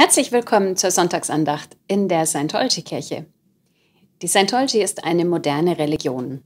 Herzlich willkommen zur Sonntagsandacht in der Scientology-Kirche. Die Scientology ist eine moderne Religion.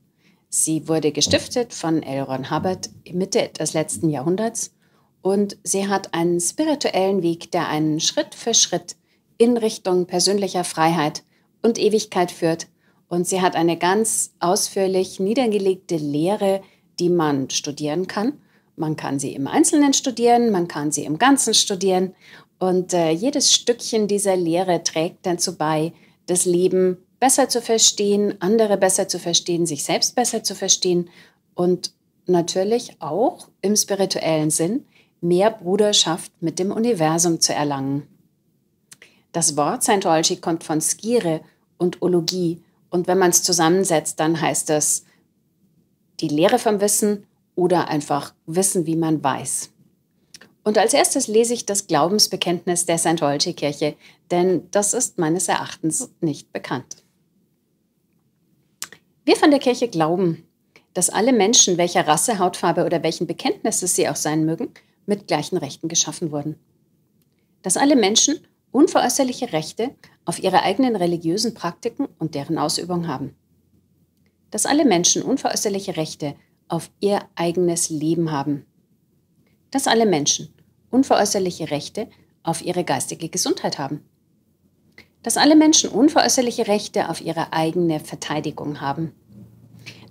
Sie wurde gestiftet von L. Ron Hubbard Mitte des letzten Jahrhunderts und sie hat einen spirituellen Weg, der einen Schritt für Schritt in Richtung persönlicher Freiheit und Ewigkeit führt. Und sie hat eine ganz ausführlich niedergelegte Lehre, die man studieren kann man kann sie im Einzelnen studieren, man kann sie im Ganzen studieren und äh, jedes Stückchen dieser Lehre trägt dazu bei, das Leben besser zu verstehen, andere besser zu verstehen, sich selbst besser zu verstehen und natürlich auch im spirituellen Sinn mehr Bruderschaft mit dem Universum zu erlangen. Das Wort Scientology kommt von Skire und Ologie und wenn man es zusammensetzt, dann heißt das die Lehre vom Wissen oder einfach wissen, wie man weiß. Und als erstes lese ich das Glaubensbekenntnis der St. Scientology-Kirche, denn das ist meines Erachtens nicht bekannt. Wir von der Kirche glauben, dass alle Menschen, welcher Rasse, Hautfarbe oder welchen Bekenntnisses sie auch sein mögen, mit gleichen Rechten geschaffen wurden. Dass alle Menschen unveräußerliche Rechte auf ihre eigenen religiösen Praktiken und deren Ausübung haben. Dass alle Menschen unveräußerliche Rechte auf ihr eigenes Leben haben. Dass alle Menschen unveräußerliche Rechte auf ihre geistige Gesundheit haben. Dass alle Menschen unveräußerliche Rechte auf ihre eigene Verteidigung haben.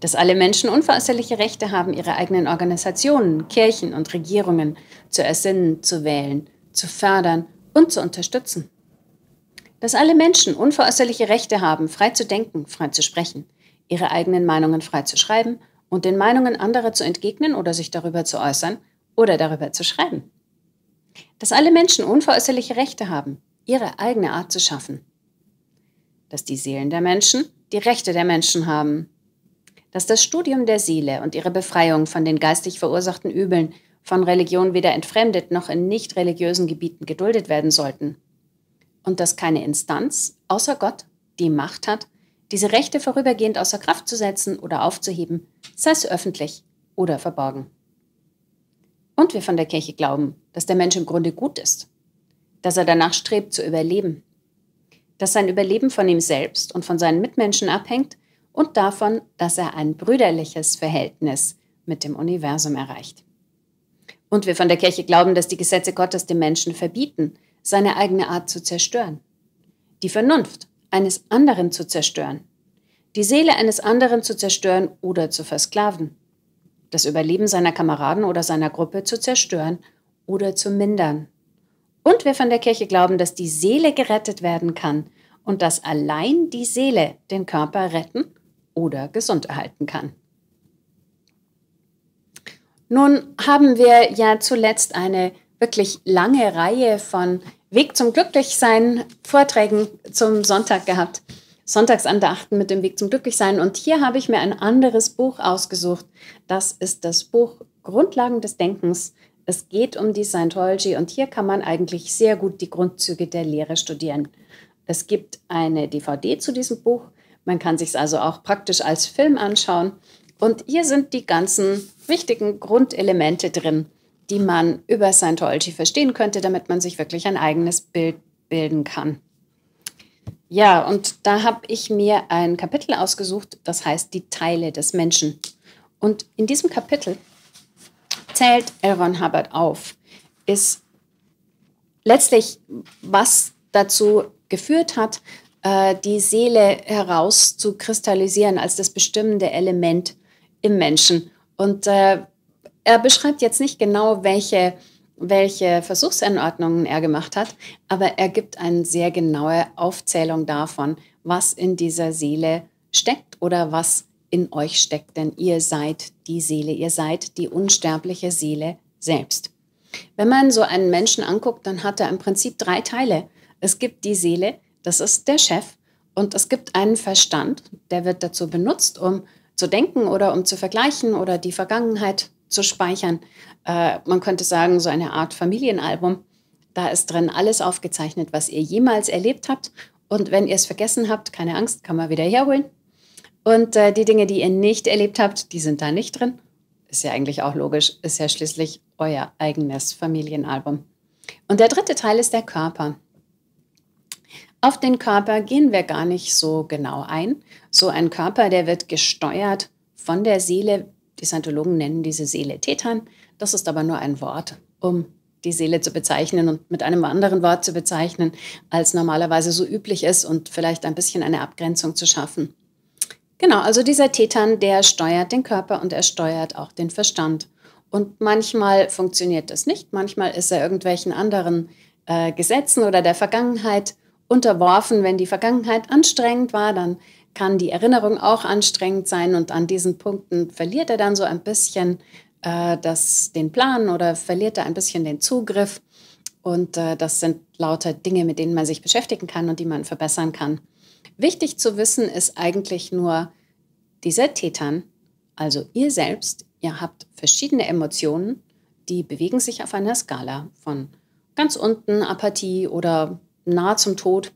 Dass alle Menschen unveräußerliche Rechte haben, ihre eigenen Organisationen, Kirchen und Regierungen zu ersinnen, zu wählen, zu fördern und zu unterstützen. Dass alle Menschen unveräußerliche Rechte haben, frei zu denken, frei zu sprechen, ihre eigenen Meinungen frei zu schreiben und den Meinungen anderer zu entgegnen oder sich darüber zu äußern oder darüber zu schreiben. Dass alle Menschen unveräußerliche Rechte haben, ihre eigene Art zu schaffen. Dass die Seelen der Menschen die Rechte der Menschen haben. Dass das Studium der Seele und ihre Befreiung von den geistig verursachten Übeln von Religion weder entfremdet noch in nicht religiösen Gebieten geduldet werden sollten. Und dass keine Instanz außer Gott die Macht hat, diese Rechte vorübergehend außer Kraft zu setzen oder aufzuheben sei es öffentlich oder verborgen. Und wir von der Kirche glauben, dass der Mensch im Grunde gut ist, dass er danach strebt zu überleben, dass sein Überleben von ihm selbst und von seinen Mitmenschen abhängt und davon, dass er ein brüderliches Verhältnis mit dem Universum erreicht. Und wir von der Kirche glauben, dass die Gesetze Gottes dem Menschen verbieten, seine eigene Art zu zerstören, die Vernunft eines anderen zu zerstören, die Seele eines anderen zu zerstören oder zu versklaven, das Überleben seiner Kameraden oder seiner Gruppe zu zerstören oder zu mindern. Und wir von der Kirche glauben, dass die Seele gerettet werden kann und dass allein die Seele den Körper retten oder gesund erhalten kann. Nun haben wir ja zuletzt eine wirklich lange Reihe von Weg zum Glücklichsein Vorträgen zum Sonntag gehabt. Sonntagsandachten mit dem Weg zum Glücklichsein. Und hier habe ich mir ein anderes Buch ausgesucht. Das ist das Buch Grundlagen des Denkens. Es geht um die Scientology und hier kann man eigentlich sehr gut die Grundzüge der Lehre studieren. Es gibt eine DVD zu diesem Buch. Man kann sich es also auch praktisch als Film anschauen. Und hier sind die ganzen wichtigen Grundelemente drin, die man über Scientology verstehen könnte, damit man sich wirklich ein eigenes Bild bilden kann. Ja, und da habe ich mir ein Kapitel ausgesucht, das heißt die Teile des Menschen. Und in diesem Kapitel zählt Elron Hubbard auf, ist letztlich, was dazu geführt hat, äh, die Seele herauszukristallisieren als das bestimmende Element im Menschen. Und äh, er beschreibt jetzt nicht genau, welche welche Versuchsanordnungen er gemacht hat, aber er gibt eine sehr genaue Aufzählung davon, was in dieser Seele steckt oder was in euch steckt, denn ihr seid die Seele, ihr seid die unsterbliche Seele selbst. Wenn man so einen Menschen anguckt, dann hat er im Prinzip drei Teile. Es gibt die Seele, das ist der Chef, und es gibt einen Verstand, der wird dazu benutzt, um zu denken oder um zu vergleichen oder die Vergangenheit zu speichern. Äh, man könnte sagen, so eine Art Familienalbum. Da ist drin alles aufgezeichnet, was ihr jemals erlebt habt. Und wenn ihr es vergessen habt, keine Angst, kann man wieder herholen. Und äh, die Dinge, die ihr nicht erlebt habt, die sind da nicht drin. Ist ja eigentlich auch logisch, ist ja schließlich euer eigenes Familienalbum. Und der dritte Teil ist der Körper. Auf den Körper gehen wir gar nicht so genau ein. So ein Körper, der wird gesteuert von der Seele, die Scientologen nennen diese Seele Tetan. Das ist aber nur ein Wort, um die Seele zu bezeichnen und mit einem anderen Wort zu bezeichnen, als normalerweise so üblich ist und vielleicht ein bisschen eine Abgrenzung zu schaffen. Genau, also dieser Tetan, der steuert den Körper und er steuert auch den Verstand. Und manchmal funktioniert das nicht, manchmal ist er irgendwelchen anderen äh, Gesetzen oder der Vergangenheit unterworfen. Wenn die Vergangenheit anstrengend war, dann kann die Erinnerung auch anstrengend sein und an diesen Punkten verliert er dann so ein bisschen äh, das, den Plan oder verliert er ein bisschen den Zugriff. Und äh, das sind lauter Dinge, mit denen man sich beschäftigen kann und die man verbessern kann. Wichtig zu wissen ist eigentlich nur, diese Tätern, also ihr selbst, ihr habt verschiedene Emotionen, die bewegen sich auf einer Skala von ganz unten Apathie oder nah zum Tod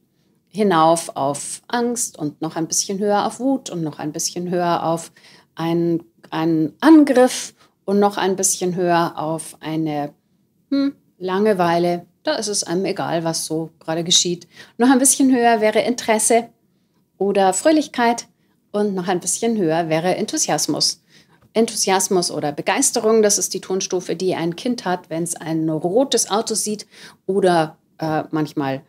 hinauf auf Angst und noch ein bisschen höher auf Wut und noch ein bisschen höher auf einen, einen Angriff und noch ein bisschen höher auf eine hm, Langeweile. Da ist es einem egal, was so gerade geschieht. Noch ein bisschen höher wäre Interesse oder Fröhlichkeit und noch ein bisschen höher wäre Enthusiasmus. Enthusiasmus oder Begeisterung, das ist die Tonstufe, die ein Kind hat, wenn es ein rotes Auto sieht oder äh, manchmal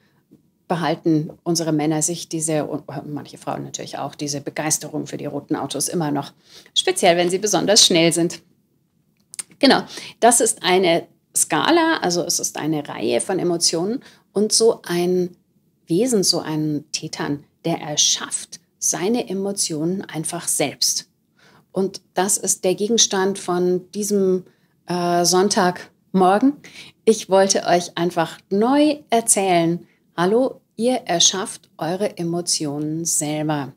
behalten unsere Männer sich diese, und manche Frauen natürlich auch, diese Begeisterung für die roten Autos immer noch, speziell wenn sie besonders schnell sind. Genau, das ist eine Skala, also es ist eine Reihe von Emotionen und so ein Wesen, so ein Tetan, der erschafft seine Emotionen einfach selbst. Und das ist der Gegenstand von diesem äh, Sonntagmorgen. Ich wollte euch einfach neu erzählen, Hallo, ihr erschafft eure Emotionen selber.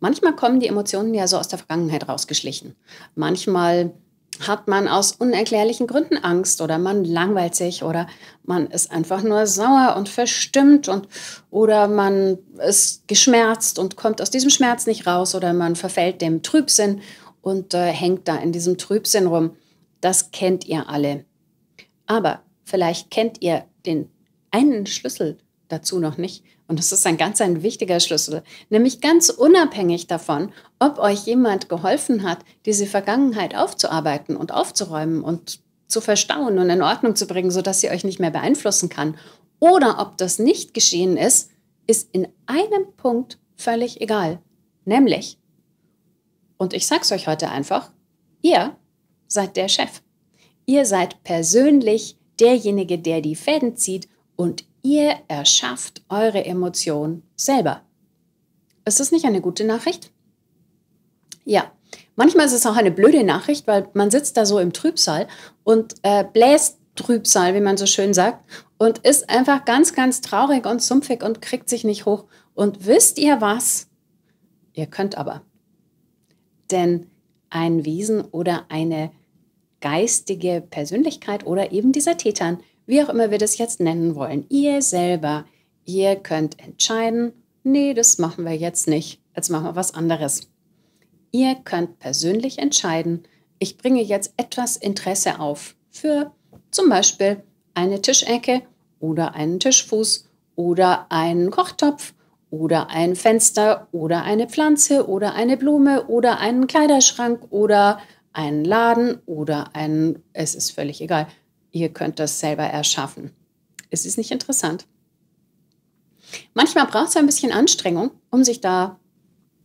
Manchmal kommen die Emotionen ja so aus der Vergangenheit rausgeschlichen. Manchmal hat man aus unerklärlichen Gründen Angst oder man langweilt sich oder man ist einfach nur sauer und verstimmt und oder man ist geschmerzt und kommt aus diesem Schmerz nicht raus oder man verfällt dem Trübsinn und äh, hängt da in diesem Trübsinn rum. Das kennt ihr alle. Aber vielleicht kennt ihr den einen Schlüssel dazu noch nicht. Und das ist ein ganz ein wichtiger Schlüssel, nämlich ganz unabhängig davon, ob euch jemand geholfen hat, diese Vergangenheit aufzuarbeiten und aufzuräumen und zu verstauen und in Ordnung zu bringen, sodass sie euch nicht mehr beeinflussen kann. Oder ob das nicht geschehen ist, ist in einem Punkt völlig egal. Nämlich, und ich sag's euch heute einfach, ihr seid der Chef. Ihr seid persönlich derjenige, der die Fäden zieht und Ihr erschafft eure Emotion selber. Ist das nicht eine gute Nachricht? Ja, manchmal ist es auch eine blöde Nachricht, weil man sitzt da so im Trübsal und äh, bläst Trübsal, wie man so schön sagt, und ist einfach ganz, ganz traurig und sumpfig und kriegt sich nicht hoch. Und wisst ihr was? Ihr könnt aber. Denn ein Wesen oder eine geistige Persönlichkeit oder eben dieser Tätern wie auch immer wir das jetzt nennen wollen, ihr selber, ihr könnt entscheiden, nee, das machen wir jetzt nicht, jetzt machen wir was anderes. Ihr könnt persönlich entscheiden, ich bringe jetzt etwas Interesse auf für zum Beispiel eine Tischecke oder einen Tischfuß oder einen Kochtopf oder ein Fenster oder eine Pflanze oder eine Blume oder einen Kleiderschrank oder einen Laden oder einen, es ist völlig egal, ihr könnt das selber erschaffen. Es ist nicht interessant. Manchmal braucht es ein bisschen Anstrengung, um sich da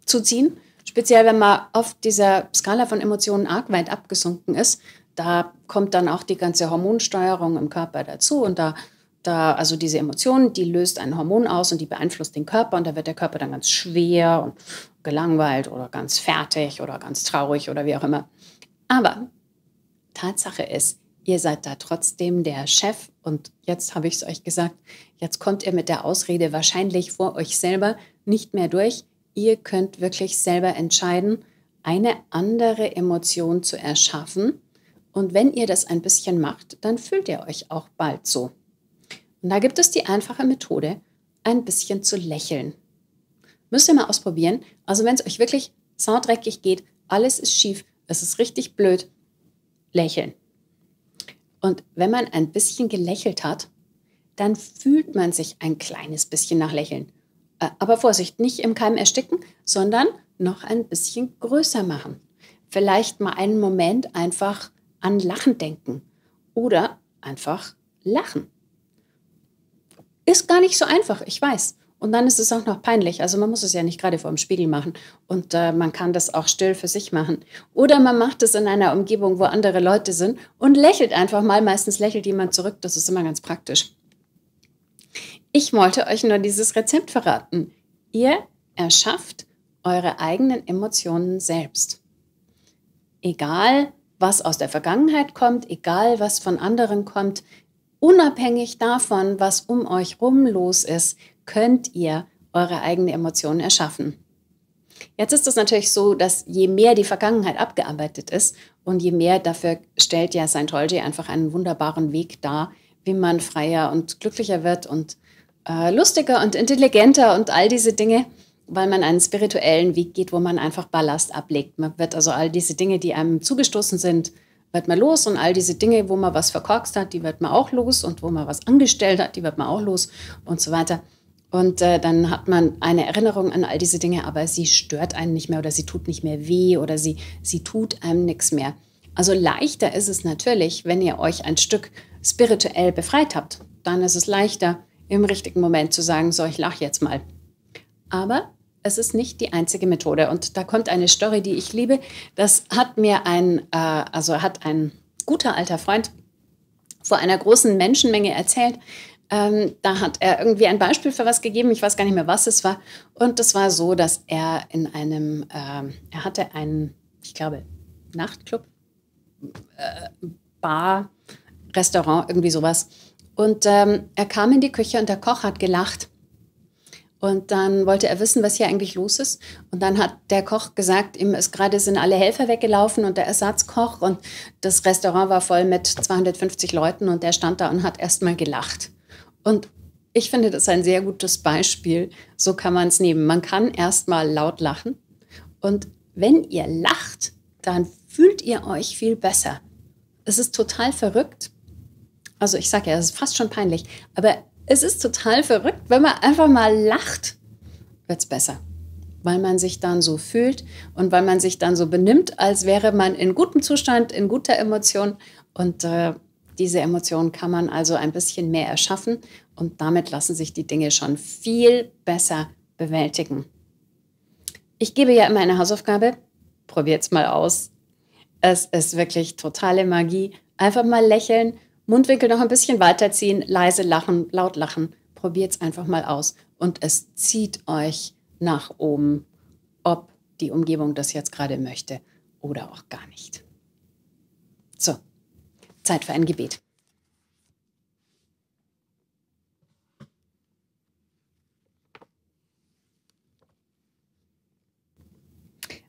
zu ziehen. Speziell, wenn man auf dieser Skala von Emotionen arg weit abgesunken ist, da kommt dann auch die ganze Hormonsteuerung im Körper dazu und da, da also diese Emotionen, die löst ein Hormon aus und die beeinflusst den Körper und da wird der Körper dann ganz schwer und gelangweilt oder ganz fertig oder ganz traurig oder wie auch immer. Aber Tatsache ist, ihr seid da trotzdem der Chef und jetzt habe ich es euch gesagt, jetzt kommt ihr mit der Ausrede wahrscheinlich vor euch selber nicht mehr durch. Ihr könnt wirklich selber entscheiden, eine andere Emotion zu erschaffen. Und wenn ihr das ein bisschen macht, dann fühlt ihr euch auch bald so. Und da gibt es die einfache Methode, ein bisschen zu lächeln. Müsst ihr mal ausprobieren. Also wenn es euch wirklich saudreckig geht, alles ist schief, es ist richtig blöd, lächeln. Und wenn man ein bisschen gelächelt hat, dann fühlt man sich ein kleines bisschen nach Lächeln. Äh, aber Vorsicht, nicht im Keim ersticken, sondern noch ein bisschen größer machen. Vielleicht mal einen Moment einfach an Lachen denken oder einfach lachen. Ist gar nicht so einfach, ich weiß. Und dann ist es auch noch peinlich. Also man muss es ja nicht gerade vor dem Spiegel machen. Und äh, man kann das auch still für sich machen. Oder man macht es in einer Umgebung, wo andere Leute sind und lächelt einfach mal. Meistens lächelt jemand zurück. Das ist immer ganz praktisch. Ich wollte euch nur dieses Rezept verraten. Ihr erschafft eure eigenen Emotionen selbst. Egal, was aus der Vergangenheit kommt, egal, was von anderen kommt, unabhängig davon, was um euch rum los ist, könnt ihr eure eigene Emotionen erschaffen. Jetzt ist es natürlich so, dass je mehr die Vergangenheit abgearbeitet ist und je mehr dafür stellt ja Scientology einfach einen wunderbaren Weg dar, wie man freier und glücklicher wird und äh, lustiger und intelligenter und all diese Dinge, weil man einen spirituellen Weg geht, wo man einfach Ballast ablegt. Man wird also all diese Dinge, die einem zugestoßen sind, wird man los und all diese Dinge, wo man was verkorkst hat, die wird man auch los und wo man was angestellt hat, die wird man auch los und so weiter. Und äh, dann hat man eine Erinnerung an all diese Dinge, aber sie stört einen nicht mehr oder sie tut nicht mehr weh oder sie, sie tut einem nichts mehr. Also leichter ist es natürlich, wenn ihr euch ein Stück spirituell befreit habt. Dann ist es leichter, im richtigen Moment zu sagen, so, ich lach jetzt mal. Aber es ist nicht die einzige Methode. Und da kommt eine Story, die ich liebe. Das hat mir ein, äh, also hat ein guter alter Freund vor einer großen Menschenmenge erzählt, ähm, da hat er irgendwie ein Beispiel für was gegeben, ich weiß gar nicht mehr, was es war. Und das war so, dass er in einem, ähm, er hatte einen, ich glaube, Nachtclub, äh, Bar, Restaurant, irgendwie sowas. Und ähm, er kam in die Küche und der Koch hat gelacht. Und dann wollte er wissen, was hier eigentlich los ist. Und dann hat der Koch gesagt, ihm ist gerade sind alle Helfer weggelaufen und der Ersatzkoch und das Restaurant war voll mit 250 Leuten und der stand da und hat erstmal gelacht. Und ich finde das ein sehr gutes Beispiel. So kann man es nehmen. Man kann erstmal laut lachen. Und wenn ihr lacht, dann fühlt ihr euch viel besser. Es ist total verrückt. Also ich sage ja, es ist fast schon peinlich. Aber es ist total verrückt, wenn man einfach mal lacht, wird es besser. Weil man sich dann so fühlt und weil man sich dann so benimmt, als wäre man in gutem Zustand, in guter Emotion. Und äh, diese Emotionen kann man also ein bisschen mehr erschaffen und damit lassen sich die Dinge schon viel besser bewältigen. Ich gebe ja immer eine Hausaufgabe. Probiert's mal aus. Es ist wirklich totale Magie. Einfach mal lächeln, Mundwinkel noch ein bisschen weiterziehen, leise lachen, laut lachen. Probiert's einfach mal aus und es zieht euch nach oben, ob die Umgebung das jetzt gerade möchte oder auch gar nicht. So, Zeit für ein Gebet.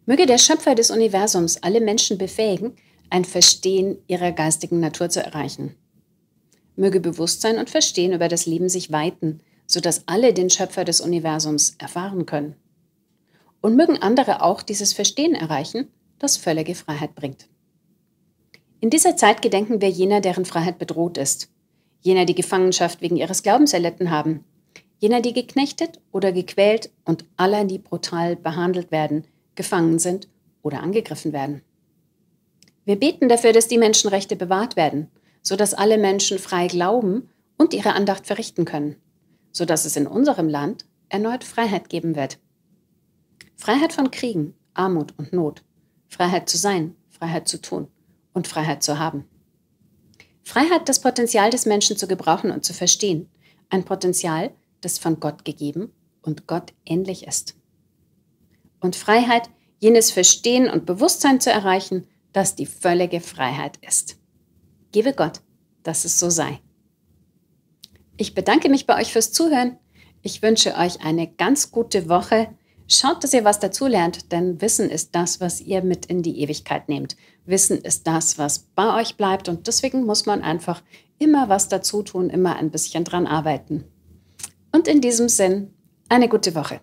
Möge der Schöpfer des Universums alle Menschen befähigen, ein Verstehen ihrer geistigen Natur zu erreichen. Möge Bewusstsein und Verstehen über das Leben sich weiten, sodass alle den Schöpfer des Universums erfahren können. Und mögen andere auch dieses Verstehen erreichen, das völlige Freiheit bringt. In dieser Zeit gedenken wir jener, deren Freiheit bedroht ist, jener, die Gefangenschaft wegen ihres Glaubens erlitten haben, jener, die geknechtet oder gequält und aller, die brutal behandelt werden, gefangen sind oder angegriffen werden. Wir beten dafür, dass die Menschenrechte bewahrt werden, sodass alle Menschen frei glauben und ihre Andacht verrichten können, sodass es in unserem Land erneut Freiheit geben wird. Freiheit von Kriegen, Armut und Not, Freiheit zu sein, Freiheit zu tun und Freiheit zu haben. Freiheit, das Potenzial des Menschen zu gebrauchen und zu verstehen. Ein Potenzial, das von Gott gegeben und Gott ähnlich ist. Und Freiheit, jenes Verstehen und Bewusstsein zu erreichen, das die völlige Freiheit ist. Gebe Gott, dass es so sei. Ich bedanke mich bei euch fürs Zuhören. Ich wünsche euch eine ganz gute Woche. Schaut, dass ihr was dazulernt, denn Wissen ist das, was ihr mit in die Ewigkeit nehmt. Wissen ist das, was bei euch bleibt. Und deswegen muss man einfach immer was dazu tun, immer ein bisschen dran arbeiten. Und in diesem Sinn, eine gute Woche.